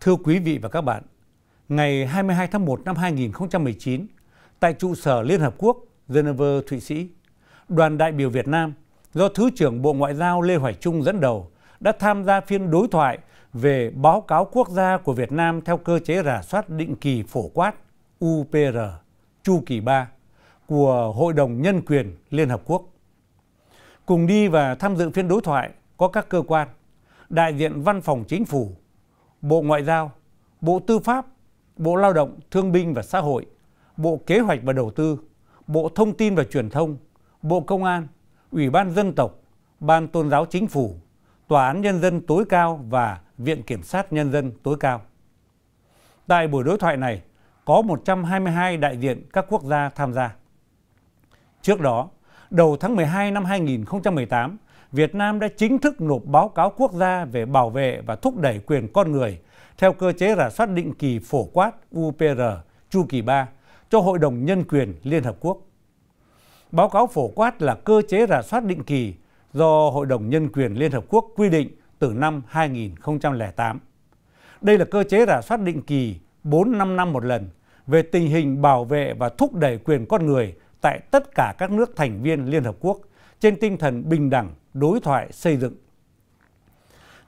Thưa quý vị và các bạn, ngày 22 tháng 1 năm 2019, tại trụ sở Liên Hợp Quốc, Geneva, Thụy Sĩ, đoàn đại biểu Việt Nam do Thứ trưởng Bộ Ngoại giao Lê Hoài Trung dẫn đầu đã tham gia phiên đối thoại về báo cáo quốc gia của Việt Nam theo cơ chế rà soát định kỳ phổ quát UPR, chu kỳ 3, của Hội đồng Nhân quyền Liên Hợp Quốc. Cùng đi và tham dự phiên đối thoại có các cơ quan, đại diện văn phòng chính phủ, bộ ngoại giao bộ tư pháp bộ lao động thương binh và xã hội bộ kế hoạch và đầu tư bộ thông tin và truyền thông bộ công an ủy ban dân tộc ban tôn giáo chính phủ tòa án nhân dân tối cao và viện kiểm sát nhân dân tối cao tại buổi đối thoại này có 122 đại diện các quốc gia tham gia. Trước đó, đầu tháng 12 năm 2018, Việt Nam đã chính thức nộp báo cáo quốc gia về bảo vệ và thúc đẩy quyền con người theo cơ chế rà soát định kỳ phổ quát UPR chu kỳ 3 cho Hội đồng Nhân quyền Liên Hợp Quốc. Báo cáo phổ quát là cơ chế rà soát định kỳ do Hội đồng Nhân quyền Liên Hợp Quốc quy định từ năm 2008. Đây là cơ chế rà soát định kỳ 4-5 năm một lần về tình hình bảo vệ và thúc đẩy quyền con người tại tất cả các nước thành viên Liên Hợp Quốc trên tinh thần bình đẳng, đối thoại xây dựng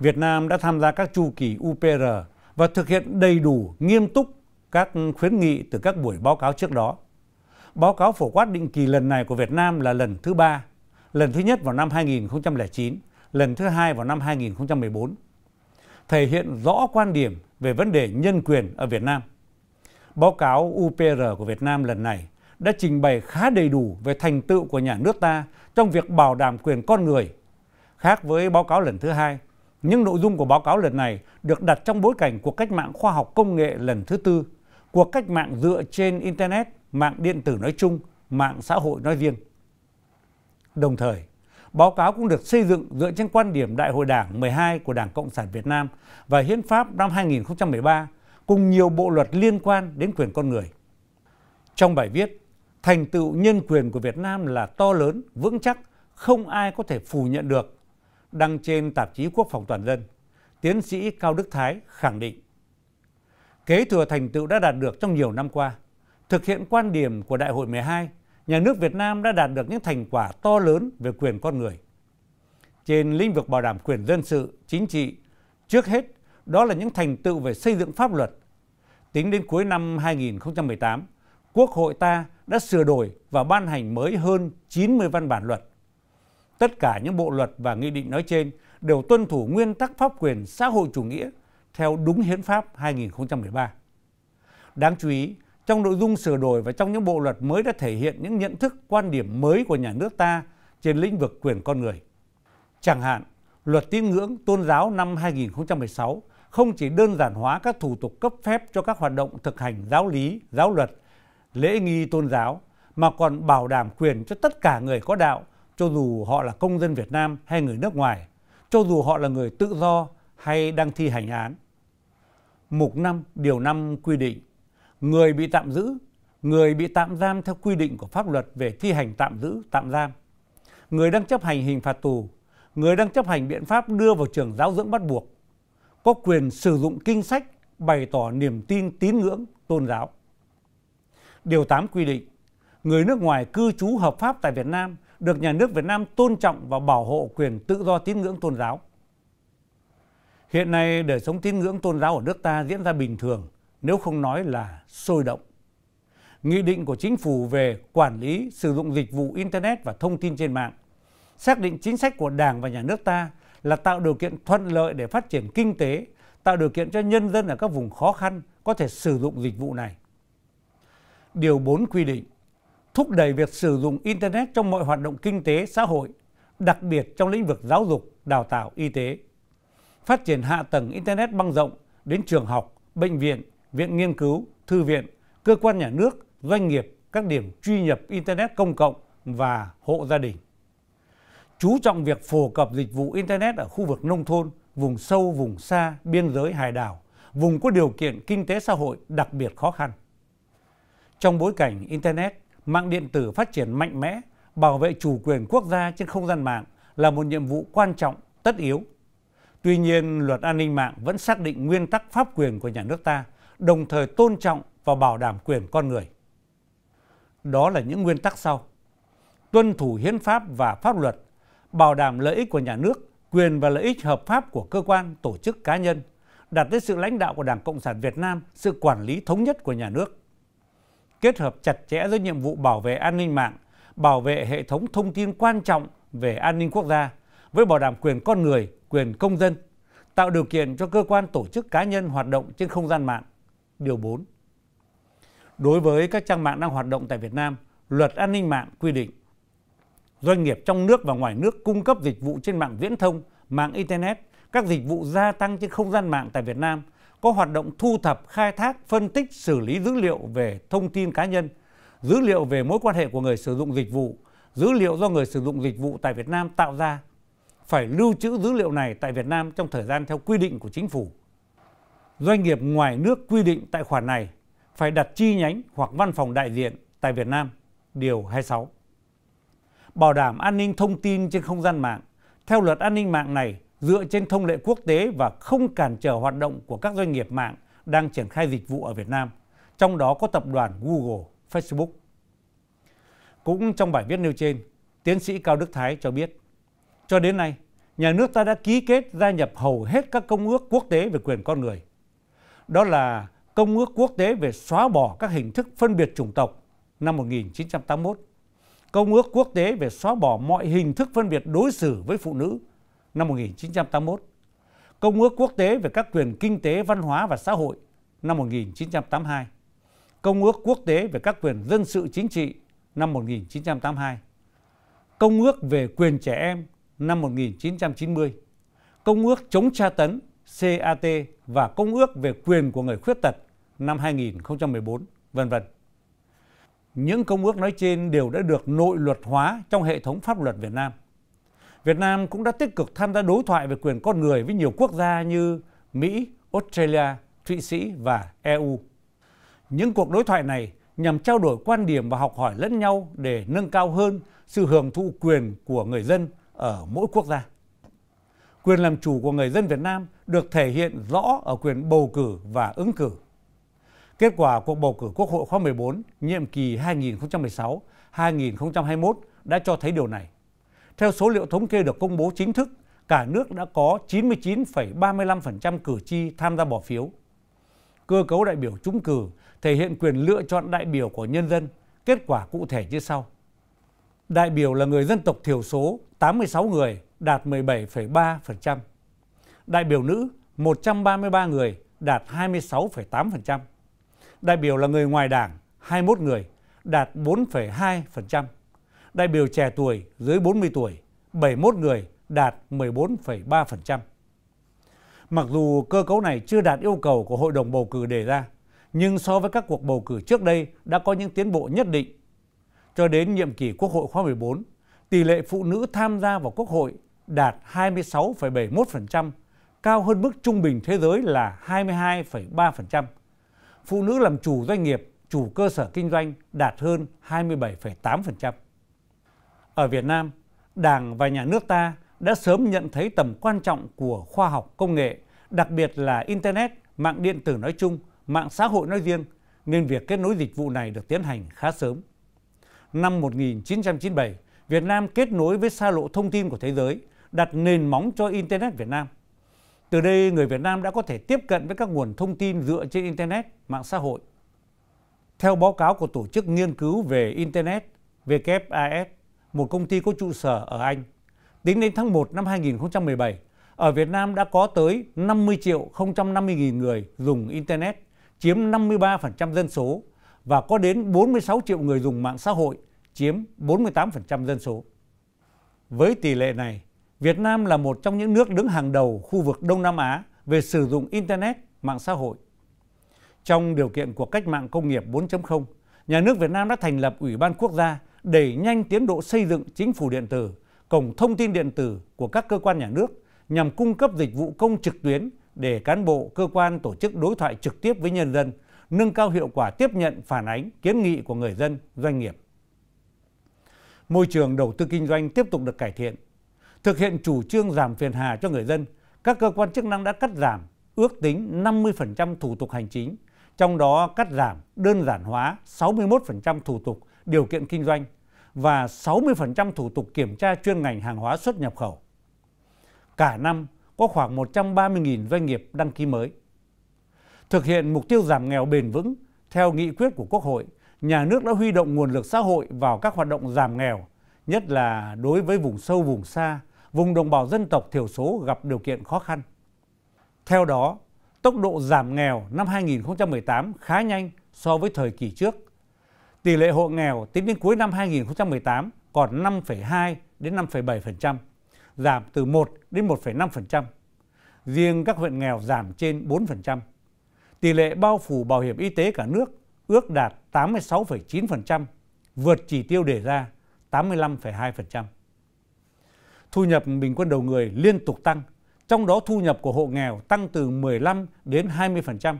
việt nam đã tham gia các chu kỳ upr và thực hiện đầy đủ nghiêm túc các khuyến nghị từ các buổi báo cáo trước đó báo cáo phổ quát định kỳ lần này của việt nam là lần thứ ba lần thứ nhất vào năm 2009 lần thứ hai vào năm 2014 thể hiện rõ quan điểm về vấn đề nhân quyền ở Việt Nam. Báo cáo UPR của Việt Nam lần này đã trình bày khá đầy đủ về thành tựu của nhà nước ta trong việc bảo đảm quyền con người khác với báo cáo lần thứ hai những nội dung của báo cáo lần này được đặt trong bối cảnh cuộc cách mạng khoa học công nghệ lần thứ tư cuộc cách mạng dựa trên internet mạng điện tử nói chung mạng xã hội nói riêng đồng thời báo cáo cũng được xây dựng dựa trên quan điểm đại hội đảng 12 của đảng cộng sản việt nam và hiến pháp năm 2013 cùng nhiều bộ luật liên quan đến quyền con người trong bài viết thành tựu nhân quyền của việt nam là to lớn vững chắc không ai có thể phủ nhận được đăng trên tạp chí quốc phòng toàn dân tiến sĩ cao đức thái khẳng định kế thừa thành tựu đã đạt được trong nhiều năm qua thực hiện quan điểm của đại hội 12 nhà nước Việt Nam đã đạt được những thành quả to lớn về quyền con người trên lĩnh vực bảo đảm quyền dân sự chính trị trước hết đó là những thành tựu về xây dựng pháp luật tính đến cuối năm 2018 Quốc hội ta đã sửa đổi và ban hành mới hơn 90 văn bản luật tất cả những bộ luật và nghị định nói trên đều tuân thủ nguyên tắc pháp quyền xã hội chủ nghĩa theo đúng hiến pháp 2013. Đáng chú ý, trong nội dung sửa đổi và trong những bộ luật mới đã thể hiện những nhận thức quan điểm mới của nhà nước ta trên lĩnh vực quyền con người. Chẳng hạn, luật tín ngưỡng tôn giáo năm 2016 không chỉ đơn giản hóa các thủ tục cấp phép cho các hoạt động thực hành giáo lý, giáo luật, lễ nghi tôn giáo, mà còn bảo đảm quyền cho tất cả người có đạo cho dù họ là công dân việt nam hay người nước ngoài cho dù họ là người tự do hay đang thi hành án mục 5 điều 5 quy định người bị tạm giữ người bị tạm giam theo quy định của pháp luật về thi hành tạm giữ tạm giam người đang chấp hành hình phạt tù người đang chấp hành biện pháp đưa vào trường giáo dưỡng bắt buộc có quyền sử dụng kinh sách bày tỏ niềm tin tín ngưỡng tôn giáo điều 8 quy định người nước ngoài cư trú hợp pháp tại Việt Nam được nhà nước Việt Nam tôn trọng và bảo hộ quyền tự do tín ngưỡng tôn giáo. Hiện nay đời sống tín ngưỡng tôn giáo ở nước ta diễn ra bình thường, nếu không nói là sôi động. Nghị định của chính phủ về quản lý sử dụng dịch vụ Internet và thông tin trên mạng xác định chính sách của Đảng và nhà nước ta là tạo điều kiện thuận lợi để phát triển kinh tế, tạo điều kiện cho nhân dân ở các vùng khó khăn có thể sử dụng dịch vụ này. Điều 4 quy định thúc đẩy việc sử dụng internet trong mọi hoạt động kinh tế xã hội đặc biệt trong lĩnh vực giáo dục đào tạo y tế phát triển hạ tầng internet băng rộng đến trường học bệnh viện viện nghiên cứu thư viện cơ quan nhà nước doanh nghiệp các điểm truy nhập internet công cộng và hộ gia đình chú trọng việc phổ cập dịch vụ internet ở khu vực nông thôn vùng sâu vùng xa biên giới hải đảo vùng có điều kiện kinh tế xã hội đặc biệt khó khăn trong bối cảnh internet mạng điện tử phát triển mạnh mẽ bảo vệ chủ quyền quốc gia trên không gian mạng là một nhiệm vụ quan trọng tất yếu tuy nhiên luật an ninh mạng vẫn xác định nguyên tắc pháp quyền của nhà nước ta đồng thời tôn trọng và bảo đảm quyền con người đó là những nguyên tắc sau tuân thủ hiến pháp và pháp luật bảo đảm lợi ích của nhà nước quyền và lợi ích hợp pháp của cơ quan tổ chức cá nhân đặt tới sự lãnh đạo của đảng cộng sản việt nam sự quản lý thống nhất của nhà nước kết hợp chặt chẽ giữa nhiệm vụ bảo vệ an ninh mạng bảo vệ hệ thống thông tin quan trọng về an ninh quốc gia với bảo đảm quyền con người quyền công dân tạo điều kiện cho cơ quan tổ chức cá nhân hoạt động trên không gian mạng điều 4 đối với các trang mạng đang hoạt động tại Việt Nam luật an ninh mạng quy định doanh nghiệp trong nước và ngoài nước cung cấp dịch vụ trên mạng viễn thông mạng internet các dịch vụ gia tăng trên không gian mạng tại Việt Nam có hoạt động thu thập khai thác phân tích xử lý dữ liệu về thông tin cá nhân dữ liệu về mối quan hệ của người sử dụng dịch vụ dữ liệu do người sử dụng dịch vụ tại việt nam tạo ra phải lưu trữ dữ liệu này tại việt nam trong thời gian theo quy định của chính phủ doanh nghiệp ngoài nước quy định tại khoản này phải đặt chi nhánh hoặc văn phòng đại diện tại việt nam điều 26 bảo đảm an ninh thông tin trên không gian mạng theo luật an ninh mạng này dựa trên thông lệ quốc tế và không cản trở hoạt động của các doanh nghiệp mạng đang triển khai dịch vụ ở Việt Nam, trong đó có tập đoàn Google, Facebook. Cũng trong bài viết nêu trên, tiến sĩ Cao Đức Thái cho biết, cho đến nay, nhà nước ta đã ký kết gia nhập hầu hết các công ước quốc tế về quyền con người. Đó là Công ước quốc tế về xóa bỏ các hình thức phân biệt chủng tộc năm 1981, Công ước quốc tế về xóa bỏ mọi hình thức phân biệt đối xử với phụ nữ năm 1981, Công ước Quốc tế về các quyền kinh tế, văn hóa và xã hội năm 1982, Công ước Quốc tế về các quyền dân sự chính trị năm 1982, Công ước về quyền trẻ em năm 1990, Công ước chống tra tấn CAT và Công ước về quyền của người khuyết tật năm 2014, vân vân. Những công ước nói trên đều đã được nội luật hóa trong hệ thống pháp luật Việt Nam. Việt Nam cũng đã tích cực tham gia đối thoại về quyền con người với nhiều quốc gia như Mỹ, Australia, Thụy Sĩ và EU. Những cuộc đối thoại này nhằm trao đổi quan điểm và học hỏi lẫn nhau để nâng cao hơn sự hưởng thụ quyền của người dân ở mỗi quốc gia. Quyền làm chủ của người dân Việt Nam được thể hiện rõ ở quyền bầu cử và ứng cử. Kết quả cuộc bầu cử Quốc hội khóa 14, nhiệm kỳ 2016-2021 đã cho thấy điều này theo số liệu thống kê được công bố chính thức cả nước đã có 99,35% cử tri tham gia bỏ phiếu cơ cấu đại biểu trúng cử thể hiện quyền lựa chọn đại biểu của nhân dân kết quả cụ thể như sau đại biểu là người dân tộc thiểu số 86 người đạt 17,3%, đại biểu nữ 133 người đạt 26,8%, đại biểu là người ngoài đảng 21 người đạt 4,2%, đại biểu trẻ tuổi dưới 40 tuổi 71 người đạt 14,3%. Mặc dù cơ cấu này chưa đạt yêu cầu của hội đồng bầu cử đề ra, nhưng so với các cuộc bầu cử trước đây đã có những tiến bộ nhất định. Cho đến nhiệm kỳ Quốc hội khóa 14, tỷ lệ phụ nữ tham gia vào Quốc hội đạt 26,71%, cao hơn mức trung bình thế giới là 22,3%. Phụ nữ làm chủ doanh nghiệp, chủ cơ sở kinh doanh đạt hơn 27,8% ở việt nam đảng và nhà nước ta đã sớm nhận thấy tầm quan trọng của khoa học công nghệ đặc biệt là internet mạng điện tử nói chung mạng xã hội nói riêng nên việc kết nối dịch vụ này được tiến hành khá sớm năm 1997 Việt Nam kết nối với xa lộ thông tin của thế giới đặt nền móng cho internet Việt Nam từ đây người Việt Nam đã có thể tiếp cận với các nguồn thông tin dựa trên internet mạng xã hội theo báo cáo của tổ chức nghiên cứu về internet WAS một công ty có trụ sở ở Anh, tính đến tháng 1 năm 2017, ở Việt Nam đã có tới 50 triệu 050 nghìn người dùng Internet, chiếm 53% dân số, và có đến 46 triệu người dùng mạng xã hội, chiếm 48% dân số. Với tỷ lệ này, Việt Nam là một trong những nước đứng hàng đầu khu vực Đông Nam Á về sử dụng Internet, mạng xã hội. Trong điều kiện của cách mạng công nghiệp 4.0, nhà nước Việt Nam đã thành lập Ủy ban Quốc gia đẩy nhanh tiến độ xây dựng chính phủ điện tử cổng thông tin điện tử của các cơ quan nhà nước nhằm cung cấp dịch vụ công trực tuyến để cán bộ cơ quan tổ chức đối thoại trực tiếp với nhân dân nâng cao hiệu quả tiếp nhận phản ánh kiến nghị của người dân doanh nghiệp môi trường đầu tư kinh doanh tiếp tục được cải thiện thực hiện chủ trương giảm phiền hà cho người dân các cơ quan chức năng đã cắt giảm ước tính 50% thủ tục hành chính trong đó cắt giảm đơn giản hóa 61% thủ tục điều kiện kinh doanh và sáu mươi thủ tục kiểm tra chuyên ngành hàng hóa xuất nhập khẩu. Cả năm có khoảng 130.000 doanh nghiệp đăng ký mới. Thực hiện mục tiêu giảm nghèo bền vững, theo nghị quyết của Quốc hội, nhà nước đã huy động nguồn lực xã hội vào các hoạt động giảm nghèo, nhất là đối với vùng sâu vùng xa, vùng đồng bào dân tộc thiểu số gặp điều kiện khó khăn. Theo đó, tốc độ giảm nghèo năm 2018 khá nhanh so với thời kỳ trước tỷ lệ hộ nghèo tính đến cuối năm 2018 còn 5,2 đến 5,7%, giảm từ 1 đến 1,5%; riêng các huyện nghèo giảm trên 4%; tỷ lệ bao phủ bảo hiểm y tế cả nước ước đạt 86,9%, vượt chỉ tiêu đề ra 85,2%. Thu nhập bình quân đầu người liên tục tăng, trong đó thu nhập của hộ nghèo tăng từ 15 đến 20%,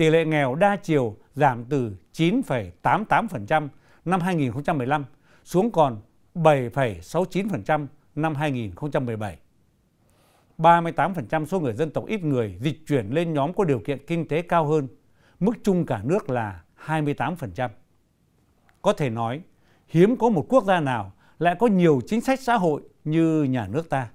tỷ lệ nghèo đa chiều giảm từ 9,88% năm 2015 xuống còn 7,69% năm 2017. 38% số người dân tộc ít người dịch chuyển lên nhóm có điều kiện kinh tế cao hơn mức chung cả nước là 28%. có thể nói hiếm có một quốc gia nào lại có nhiều chính sách xã hội như nhà nước ta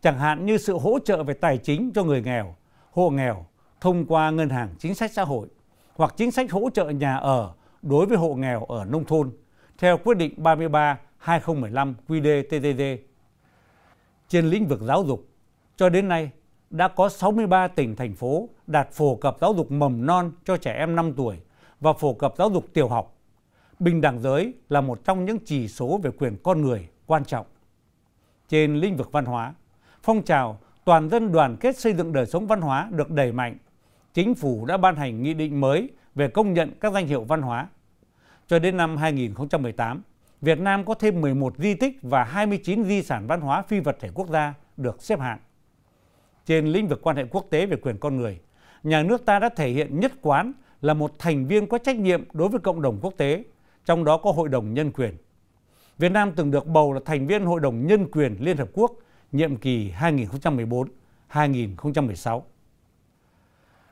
chẳng hạn như sự hỗ trợ về tài chính cho người nghèo hộ nghèo thông qua ngân hàng chính sách xã hội hoặc chính sách hỗ trợ nhà ở đối với hộ nghèo ở nông thôn theo quyết định 33 2015 QĐ-TTD. Trên lĩnh vực giáo dục, cho đến nay đã có 63 tỉnh thành phố đạt phổ cập giáo dục mầm non cho trẻ em 5 tuổi và phổ cập giáo dục tiểu học. Bình đẳng giới là một trong những chỉ số về quyền con người quan trọng. Trên lĩnh vực văn hóa, phong trào toàn dân đoàn kết xây dựng đời sống văn hóa được đẩy mạnh chính phủ đã ban hành nghị định mới về công nhận các danh hiệu văn hóa. Cho đến năm 2018, Việt Nam có thêm 11 di tích và 29 di sản văn hóa phi vật thể quốc gia được xếp hạng. Trên lĩnh vực quan hệ quốc tế về quyền con người, nhà nước ta đã thể hiện nhất quán là một thành viên có trách nhiệm đối với cộng đồng quốc tế, trong đó có Hội đồng Nhân quyền. Việt Nam từng được bầu là thành viên Hội đồng Nhân quyền Liên Hợp Quốc nhiệm kỳ 2014-2016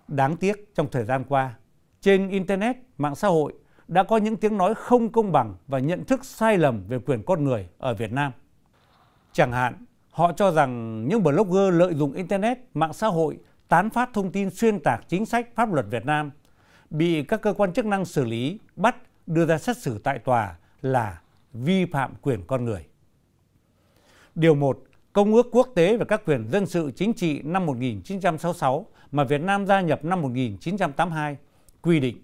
đáng tiếc trong thời gian qua trên internet mạng xã hội đã có những tiếng nói không công bằng và nhận thức sai lầm về quyền con người ở việt nam chẳng hạn họ cho rằng những blogger lợi dụng internet mạng xã hội tán phát thông tin xuyên tạc chính sách pháp luật việt nam bị các cơ quan chức năng xử lý bắt đưa ra xét xử tại tòa là vi phạm quyền con người điều một Công ước Quốc tế về các quyền dân sự chính trị năm 1966 mà Việt Nam gia nhập năm 1982 quy định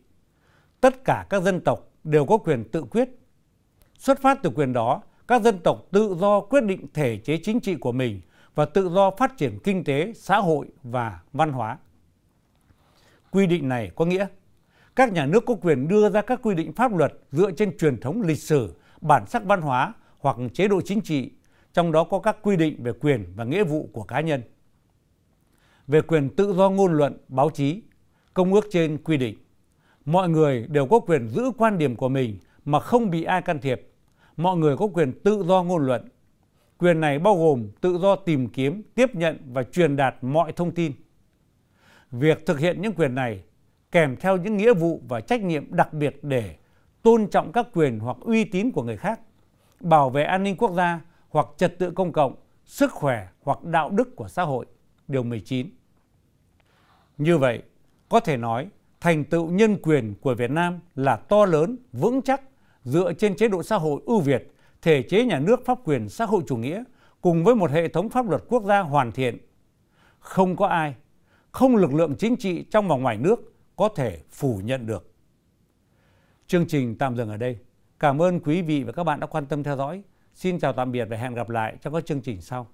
tất cả các dân tộc đều có quyền tự quyết. Xuất phát từ quyền đó, các dân tộc tự do quyết định thể chế chính trị của mình và tự do phát triển kinh tế, xã hội và văn hóa. Quy định này có nghĩa các nhà nước có quyền đưa ra các quy định pháp luật dựa trên truyền thống lịch sử, bản sắc văn hóa hoặc chế độ chính trị trong đó có các quy định về quyền và nghĩa vụ của cá nhân về quyền tự do ngôn luận báo chí công ước trên quy định mọi người đều có quyền giữ quan điểm của mình mà không bị ai can thiệp mọi người có quyền tự do ngôn luận quyền này bao gồm tự do tìm kiếm tiếp nhận và truyền đạt mọi thông tin việc thực hiện những quyền này kèm theo những nghĩa vụ và trách nhiệm đặc biệt để tôn trọng các quyền hoặc uy tín của người khác bảo vệ an ninh quốc gia hoặc trật tự công cộng sức khỏe hoặc đạo đức của xã hội điều 19 như vậy có thể nói thành tựu nhân quyền của Việt Nam là to lớn vững chắc dựa trên chế độ xã hội ưu việt thể chế nhà nước pháp quyền xã hội chủ nghĩa cùng với một hệ thống pháp luật quốc gia hoàn thiện không có ai không lực lượng chính trị trong và ngoài nước có thể phủ nhận được chương trình tạm dừng ở đây cảm ơn quý vị và các bạn đã quan tâm theo dõi Xin chào tạm biệt và hẹn gặp lại trong các chương trình sau.